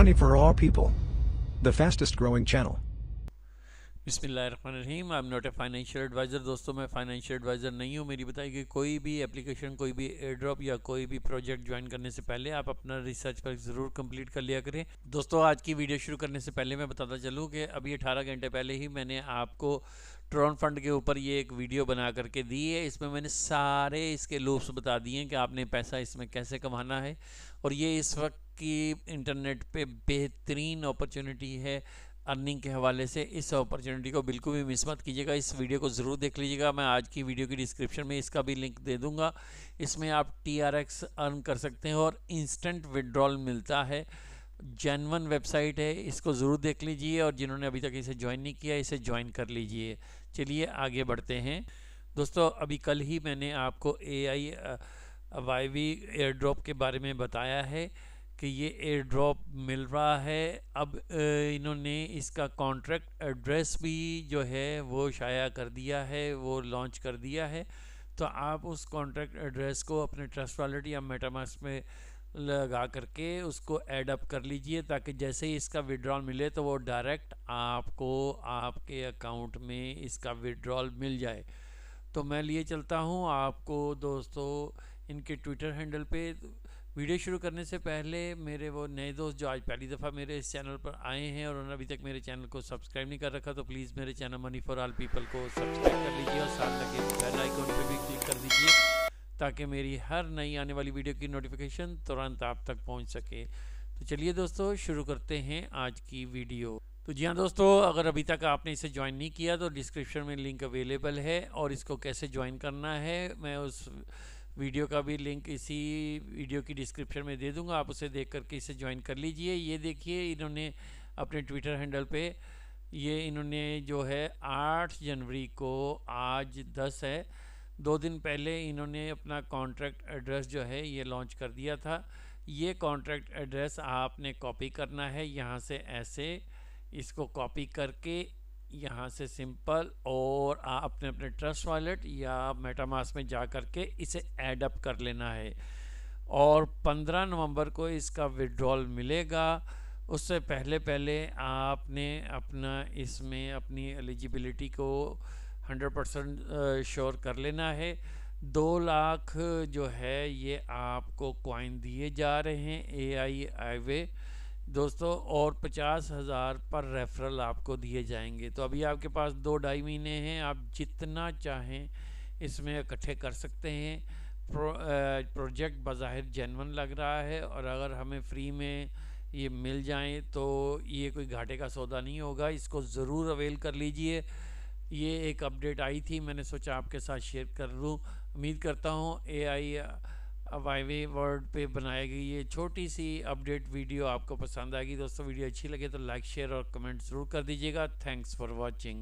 Funny for all people. The fastest growing channel. बिसमीम I am not a financial advisor दोस्तों मैं financial adviser नहीं हूँ मेरी बताई कि कोई भी एप्लीकेशन कोई भी एयरड्रॉप या कोई भी प्रोजेक्ट ज्वाइन करने से पहले आप अपना रिसर्च वर्क ज़रूर कंप्लीट कर लिया करें दोस्तों आज की वीडियो शुरू करने से पहले मैं बताता चलूँ कि अभी 18 घंटे पहले ही मैंने आपको ट्रोन फंड के ऊपर ये एक वीडियो बना करके दी है इसमें मैंने सारे इसके लूप्स बता दिए हैं कि आपने पैसा इसमें कैसे कमाना है और ये इस वक्त की इंटरनेट पे बेहतरीन अपॉर्चुनिटी है अर्निंग के हवाले से इस अपॉर्चुनिटी को बिल्कुल भी मिस मत कीजिएगा इस वीडियो को ज़रूर देख लीजिएगा मैं आज की वीडियो की डिस्क्रिप्शन में इसका भी लिंक दे दूँगा इसमें आप टी अर्न कर सकते हैं और इंस्टेंट विड्रॉल मिलता है जैनवन वेबसाइट है इसको ज़रूर देख लीजिए और जिन्होंने अभी तक इसे ज्वाइन नहीं किया इसे ज्वाइन कर लीजिए चलिए आगे बढ़ते हैं दोस्तों अभी कल ही मैंने आपको A I Y V airdrop के बारे में बताया है कि ये एयर ड्रॉप मिल रहा है अब इन्होंने इसका कॉन्ट्रैक्ट एड्रेस भी जो है वो शाया कर दिया है वो लॉन्च कर दिया है तो आप उस कॉन्ट्रैक्ट एड्रेस को अपने ट्रस्ट वॉलेट या मेटामास्क में लगा करके उसको ऐड अप कर लीजिए ताकि जैसे ही इसका विड्रॉल मिले तो वो डायरेक्ट आपको आपके अकाउंट में इसका विड्रॉल मिल जाए तो मैं लिए चलता हूँ आपको दोस्तों इनके ट्विटर हैंडल पे वीडियो शुरू करने से पहले मेरे वो नए दोस्त जो आज पहली दफ़ा मेरे इस चैनल पर आए हैं और उन्होंने अभी तक मेरे चैनल को सब्सक्राइब नहीं कर रखा तो प्लीज़ मेरे channel Money For All People को सब्सक्राइब कर लीजिए और साथ लगे बेल आइकॉन पर भी क्लिक ताकि मेरी हर नई आने वाली वीडियो की नोटिफिकेशन तुरंत आप तक पहुंच सके तो चलिए दोस्तों शुरू करते हैं आज की वीडियो तो जी हाँ दोस्तों अगर अभी तक आपने इसे ज्वाइन नहीं किया तो डिस्क्रिप्शन में लिंक अवेलेबल है और इसको कैसे ज्वाइन करना है मैं उस वीडियो का भी लिंक इसी वीडियो की डिस्क्रिप्शन में दे दूंगा आप उसे देख करके इसे ज्वाइन कर लीजिए ये देखिए इन्होंने अपने ट्विटर हैंडल पे ये इन्होंने जो है 8 जनवरी को आज 10 है दो दिन पहले इन्होंने अपना कॉन्ट्रैक्ट एड्रेस जो है ये लॉन्च कर दिया था ये कॉन्ट्रैक्ट एड्रेस आपने कॉपी करना है यहाँ से ऐसे इसको कॉपी करके यहाँ से सिंपल और आप अपने अपने ट्रस्ट वॉलेट या मेटामास में जा करके इसे एडअप अप कर लेना है और 15 नवंबर को इसका विड्रॉल मिलेगा उससे पहले पहले आपने अपना इसमें अपनी एलिजिबिलिटी को हंड्रेड परसेंट श्योर कर लेना है दो लाख जो है ये आपको क्वाइन दिए जा रहे हैं ए आई आई वे दोस्तों और पचास हज़ार पर रेफरल आपको दिए जाएंगे तो अभी आपके पास दो ढाई महीने हैं आप जितना चाहें इसमें इकट्ठे कर सकते हैं प्रो, प्रोजेक्ट बाहिर जेनवन लग रहा है और अगर हमें फ्री में ये मिल जाए तो ये कोई घाटे का सौदा नहीं होगा इसको ज़रूर अवेल कर लीजिए ये एक अपडेट आई थी मैंने सोचा आपके साथ शेयर कर लूँ उम्मीद करता हूँ ए आई वाईवे वर्ड पे बनाई गई ये छोटी सी अपडेट वीडियो आपको पसंद आएगी दोस्तों वीडियो अच्छी लगे तो लाइक शेयर और कमेंट ज़रूर कर दीजिएगा थैंक्स फॉर वॉचिंग